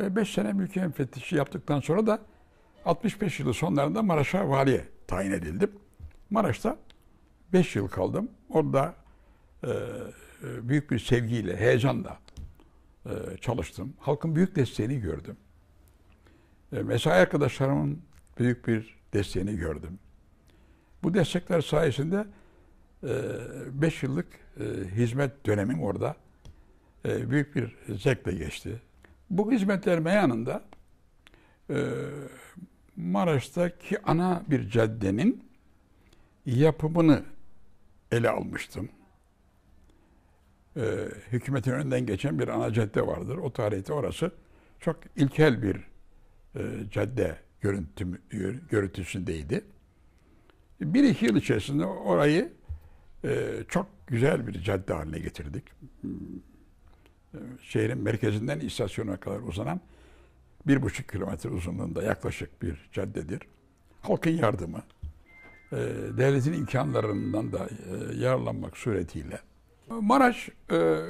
Beş sene mülki müfettişi yaptıktan sonra da 65 yılı sonlarında Maraş'a valiye tayin edildim. Maraş'ta 5 yıl kaldım. Orada e, e, büyük bir sevgiyle, heyecanla e, çalıştım. Halkın büyük desteğini gördüm. E, mesai arkadaşlarımın büyük bir desteğini gördüm. Bu destekler sayesinde 5 e, yıllık e, hizmet dönemim orada büyük bir zevkle geçti. Bu hizmet verme yanında e, Maraş'taki ana bir caddenin yapımını ele almıştım. E, hükümetin önünden geçen bir ana cadde vardır. O tarihte orası çok ilkel bir e, cadde görüntüsündeydi. Bir iki yıl içerisinde orayı e, çok güzel bir cadde haline getirdik şehrin merkezinden istasyona kadar uzanan bir buçuk kilometre uzunluğunda yaklaşık bir caddedir. Halkın yardımı, e, devletin imkanlarından da e, yararlanmak suretiyle. Maraş e,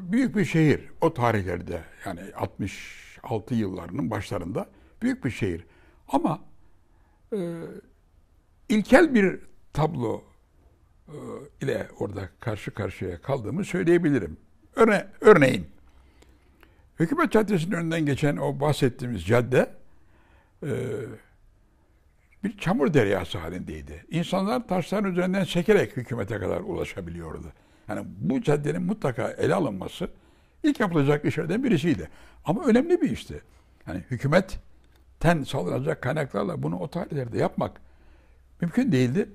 büyük bir şehir. O tarihlerde yani 66 yıllarının başlarında büyük bir şehir. Ama e, ilkel bir tablo ile orada karşı karşıya kaldığımı söyleyebilirim. Örne örneğin Hükümet Caddesi'nin önünden geçen o bahsettiğimiz cadde e, bir çamur deryası halindeydi. İnsanlar taşların üzerinden çekerek hükümete kadar ulaşabiliyordu. Yani bu caddenin mutlaka ele alınması ilk yapılacak işlerden birisiydi. Ama önemli bir işti. Yani hükümetten sağlanacak kaynaklarla bunu o tarihlerde yapmak mümkün değildi.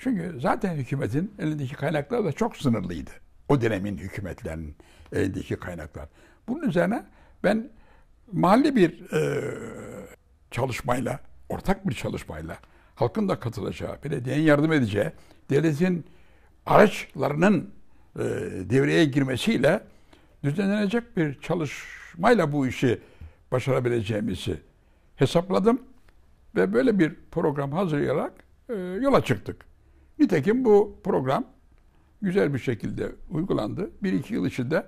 Çünkü zaten hükümetin elindeki kaynaklar da çok sınırlıydı. O dönemin hükümetlerinin elindeki kaynaklar. Bunun üzerine ben mahalli bir e, çalışmayla, ortak bir çalışmayla halkın da katılacağı, belediyenin yardım edeceği, devletin araçlarının e, devreye girmesiyle düzenlenecek bir çalışmayla bu işi başarabileceğimizi hesapladım ve böyle bir program hazırlayarak e, yola çıktık. Nitekim bu program güzel bir şekilde uygulandı. Bir iki yıl içinde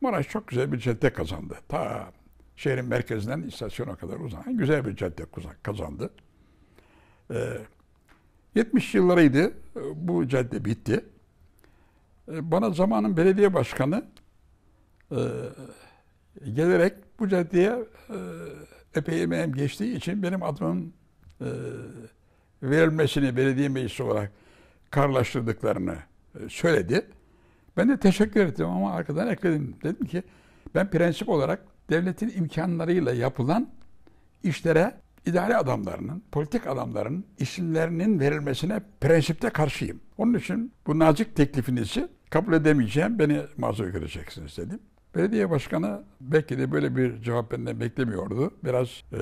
Maraş çok güzel bir cadde kazandı. Ta şehrin merkezinden istasyona kadar uzanan güzel bir cadde kazandı. Ee, 70 yıllarıydı. E, bu cadde bitti. Ee, bana zamanın belediye başkanı e, gelerek bu caddeye e, epey emeğim geçtiği için benim adımın e, verilmesini belediye meclisi olarak karlaştırdıklarını e, söyledi. Ben de teşekkür ettim ama arkadan ekledim. Dedim ki ben prensip olarak devletin imkanlarıyla yapılan işlere idare adamlarının, politik adamların isimlerinin verilmesine prensipte karşıyım. Onun için bu nazik teklifinizi kabul edemeyeceğim, beni mazur göreceksiniz dedim. Belediye başkanı belki de böyle bir cevap benden beklemiyordu. Biraz e,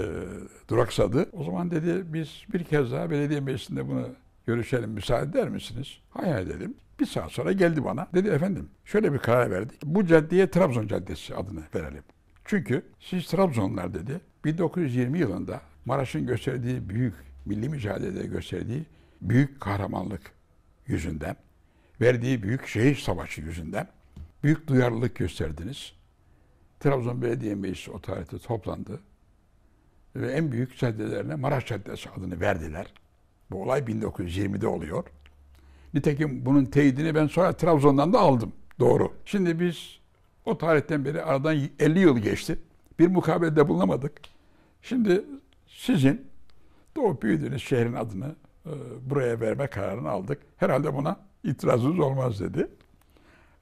duraksadı. O zaman dedi biz bir kez daha belediye meclisinde bunu görüşelim müsaade eder misiniz? Hayır dedim. Bir saat sonra geldi bana. Dedi efendim şöyle bir karar verdik. Bu caddeye Trabzon Caddesi adını verelim. Çünkü siz Trabzonlar dedi 1920 yılında Maraş'ın gösterdiği büyük milli mücadelede gösterdiği büyük kahramanlık yüzünden, verdiği büyük şehir savaşı yüzünden büyük duyarlılık gösterdiniz. Trabzon Belediye Meclisi o tarihte toplandı ve en büyük caddelerine Maraş Caddesi adını verdiler. Bu olay 1920'de oluyor. Nitekim bunun teyidini ben sonra Trabzon'dan da aldım. Doğru. Şimdi biz o tarihten beri aradan 50 yıl geçti. Bir mukabelede bulunamadık. Şimdi sizin doğup büyüdüğünüz şehrin adını e, buraya verme kararını aldık. Herhalde buna itirazınız olmaz dedi.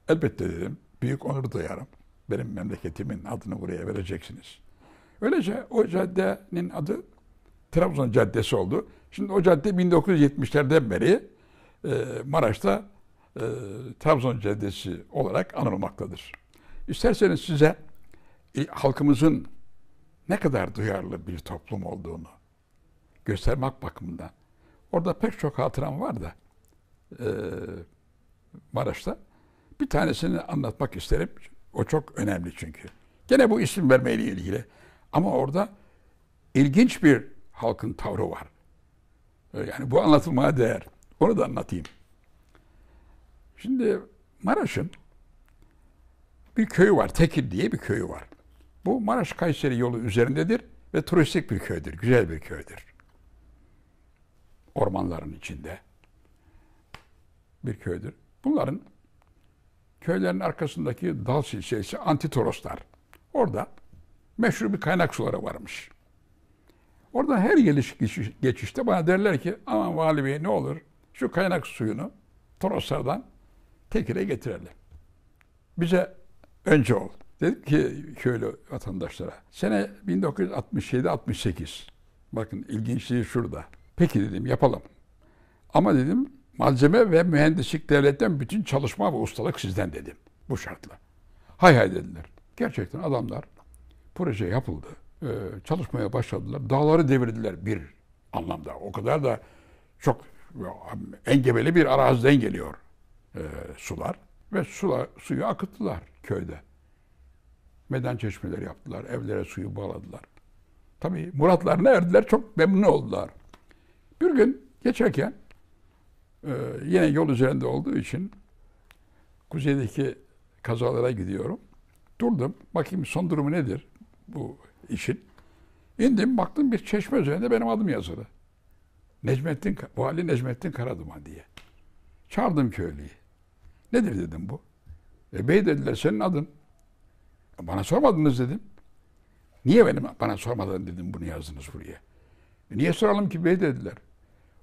Elbette dedim. Büyük onur duyarım. Benim memleketimin adını buraya vereceksiniz. Öylece o caddenin adı Trabzon Caddesi oldu. Şimdi o cadde 1970'lerden beri e, Maraş'ta e, Trabzon Caddesi olarak anılmaktadır. İsterseniz size e, halkımızın ne kadar duyarlı bir toplum olduğunu göstermek bakımından. Orada pek çok hatıram var da e, Maraş'ta. Bir tanesini anlatmak isterim. O çok önemli çünkü. Gene bu isim vermeyle ilgili. Ama orada ilginç bir halkın tavrı var. Ee, yani bu anlatılmaya değer. Onu da anlatayım. Şimdi Maraş'ın bir köyü var. Tekir diye bir köyü var. Bu Maraş-Kayseri yolu üzerindedir ve turistik bir köydür. Güzel bir köydür. Ormanların içinde bir köydür. Bunların köylerin arkasındaki dal silsilesi Antitoroslar. Orada meşhur bir kaynak suları varmış. Orada her geliş geçişte bana derler ki aman vali bey ne olur şu kaynak suyunu Toroslar'dan Tekir'e getirelim. Bize önce ol. Dedik ki şöyle vatandaşlara. Sene 1967-68. Bakın ilginçliği şurada. Peki dedim yapalım. Ama dedim malzeme ve mühendislik devletten bütün çalışma ve ustalık sizden dedim. Bu şartla. Hay hay dediler. Gerçekten adamlar proje yapıldı e, çalışmaya başladılar. Dağları devirdiler bir anlamda. O kadar da çok engebeli bir araziden geliyor e, sular. Ve sula, suyu akıttılar köyde. Meden çeşmeleri yaptılar. Evlere suyu bağladılar. Tabii muratlarına erdiler. Çok memnun oldular. Bir gün geçerken e, yine yol üzerinde olduğu için kuzeydeki kazalara gidiyorum. Durdum. Bakayım son durumu nedir? Bu için. İndim baktım bir çeşme üzerinde benim adım yazılı. Necmettin, Vali Necmettin Karaduman diye. Çağırdım köylüyü. Nedir dedim bu? E bey dediler senin adın. Bana sormadınız dedim. Niye benim bana sormadan dedim bunu yazdınız buraya? E niye soralım ki bey dediler.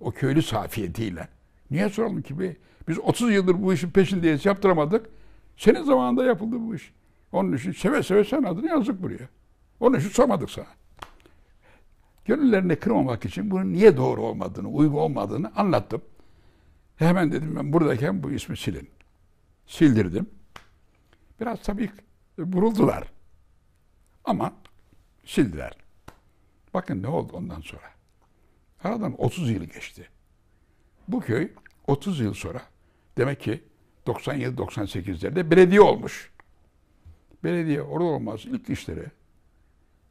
O köylü safiyetiyle. Niye soralım ki bey? Biz 30 yıldır bu işin peşindeyiz yaptıramadık. Senin zamanında yapıldı bu iş. Onun için seve seve sen adını yazdık buraya. Onun için sormadık sana. Gönüllerini kırmamak için bunun niye doğru olmadığını, uygun olmadığını anlattım. Hemen dedim ben buradayken bu ismi silin. Sildirdim. Biraz tabii vuruldular. Ama sildiler. Bakın ne oldu ondan sonra. Aradan 30 yıl geçti. Bu köy 30 yıl sonra demek ki 97-98'lerde belediye olmuş. Belediye orada olmaz ilk işleri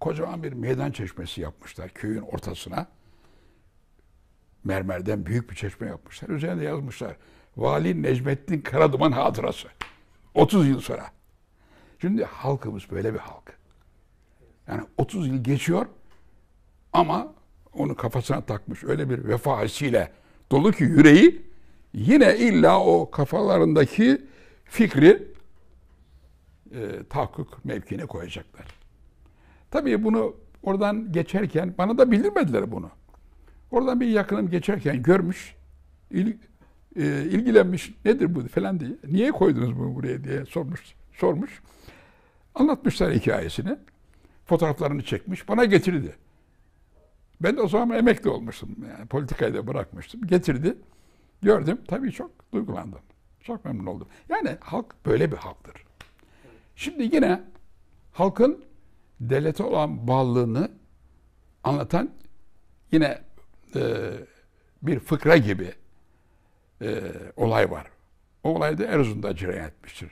kocaman bir meydan çeşmesi yapmışlar köyün ortasına. Mermerden büyük bir çeşme yapmışlar. Üzerine yazmışlar. Vali Necmettin Karaduman hatırası. 30 yıl sonra. Şimdi halkımız böyle bir halk. Yani 30 yıl geçiyor ama onu kafasına takmış öyle bir vefa hissiyle dolu ki yüreği yine illa o kafalarındaki fikri e, tahakkuk mevkine koyacaklar. Tabii bunu oradan geçerken bana da bildirmediler bunu. Oradan bir yakınım geçerken görmüş, il, e, ilgilenmiş nedir bu falan diye. Niye koydunuz bunu buraya diye sormuş. sormuş. Anlatmışlar hikayesini. Fotoğraflarını çekmiş. Bana getirdi. Ben de o zaman emekli olmuştum. Yani politikayı da bırakmıştım. Getirdi. Gördüm. Tabii çok duygulandım. Çok memnun oldum. Yani halk böyle bir halktır. Şimdi yine halkın Delete olan bağlılığını anlatan yine e, bir fıkra gibi e, olay var. O olay da Erzurum'da cereyan etmiştir.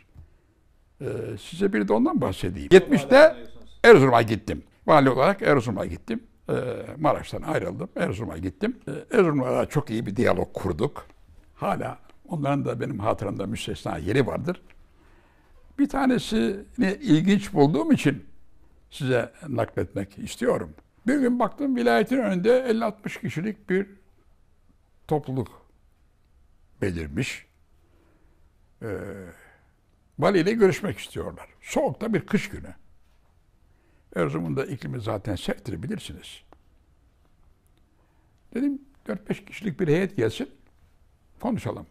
E, size bir de ondan bahsedeyim. 70'te Erzurum'a gittim. Vali olarak Erzurum'a gittim. E, Maraş'tan ayrıldım. Erzurum'a gittim. E, Erzurum'la çok iyi bir diyalog kurduk. Hala onların da benim hatıramda müstesna yeri vardır. Bir tanesini ilginç bulduğum için size nakletmek istiyorum. Bir gün baktım vilayetin önünde 50-60 kişilik bir topluluk belirmiş. Ee, vali ile görüşmek istiyorlar. Soğukta bir kış günü. Erzurum'un da iklimi zaten serttir bilirsiniz. Dedim 4-5 kişilik bir heyet gelsin. Konuşalım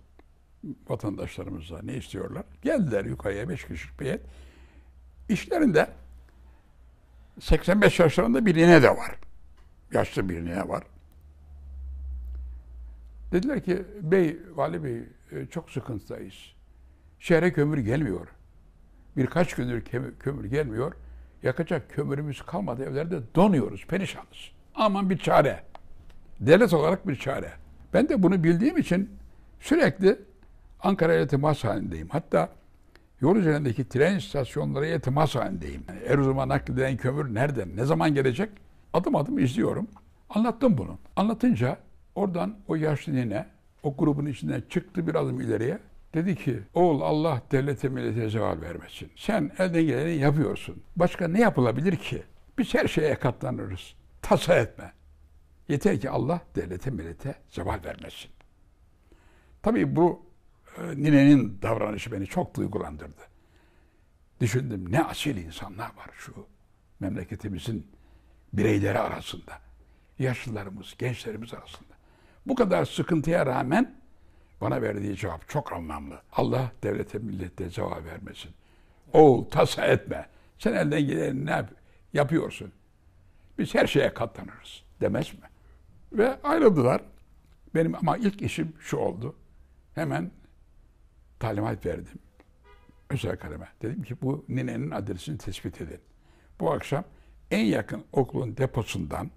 vatandaşlarımızla ne istiyorlar. Geldiler yukarıya 5 kişilik bir heyet. İşlerinde 85 yaşlarında bir nene de var. Yaşlı bir nene var. Dediler ki bey, vali bey e, çok sıkıntıdayız. Şehre kömür gelmiyor. Birkaç gündür kömür gelmiyor. Yakacak kömürümüz kalmadı. Evlerde donuyoruz, perişanız. Aman bir çare. Devlet olarak bir çare. Ben de bunu bildiğim için sürekli Ankara ile temas halindeyim. Hatta Yol üzerindeki tren istasyonları iltimas halindeyim. Yani Erzurum'a nakledilen kömür nereden, ne zaman gelecek? Adım adım izliyorum. Anlattım bunu. Anlatınca oradan o yaşlı nene o grubun içinden çıktı bir adım ileriye. Dedi ki oğul Allah devlete millete zeval vermesin. Sen elden geleni yapıyorsun. Başka ne yapılabilir ki? Biz her şeye katlanırız. Tasa etme. Yeter ki Allah devlete millete zeval vermesin. Tabii bu ee, ninenin davranışı beni çok duygulandırdı. Düşündüm ne asil insanlar var şu memleketimizin bireyleri arasında. Yaşlılarımız, gençlerimiz arasında. Bu kadar sıkıntıya rağmen bana verdiği cevap çok anlamlı. Allah devlete millete cevap vermesin. Oğul tasa etme. Sen elden geleni ne yapıyorsun? Biz her şeye katlanırız demez mi? Ve ayrıldılar. Benim ama ilk işim şu oldu. Hemen talimat verdim. Özel kaleme. Dedim ki bu ninenin adresini tespit edin. Bu akşam en yakın okulun deposundan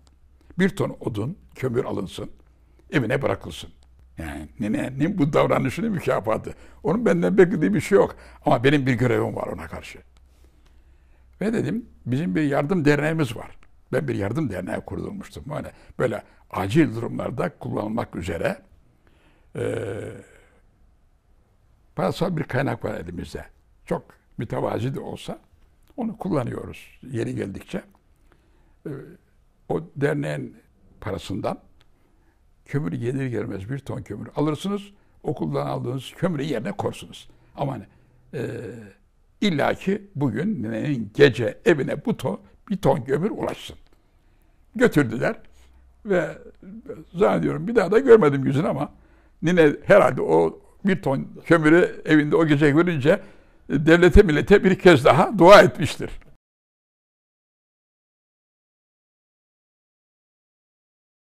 bir ton odun, kömür alınsın, evine bırakılsın. Yani ninenin bu davranışını mükafatı. Onun benden beklediği bir şey yok. Ama benim bir görevim var ona karşı. Ve dedim bizim bir yardım derneğimiz var. Ben bir yardım derneği kurulmuştum. Böyle, böyle acil durumlarda kullanılmak üzere e, parasal bir kaynak var elimizde. Çok mütevazi de olsa onu kullanıyoruz yeri geldikçe. Ee, o derneğin parasından kömür gelir gelmez bir ton kömür alırsınız. Okuldan aldığınız kömürü yerine korsunuz. Ama e, illaki bugün nenenin gece evine bu ton, bir ton kömür ulaşsın. Götürdüler ve zannediyorum bir daha da görmedim yüzünü ama nine herhalde o bir ton kömürü evinde o gece görünce e, devlete millete bir kez daha dua etmiştir.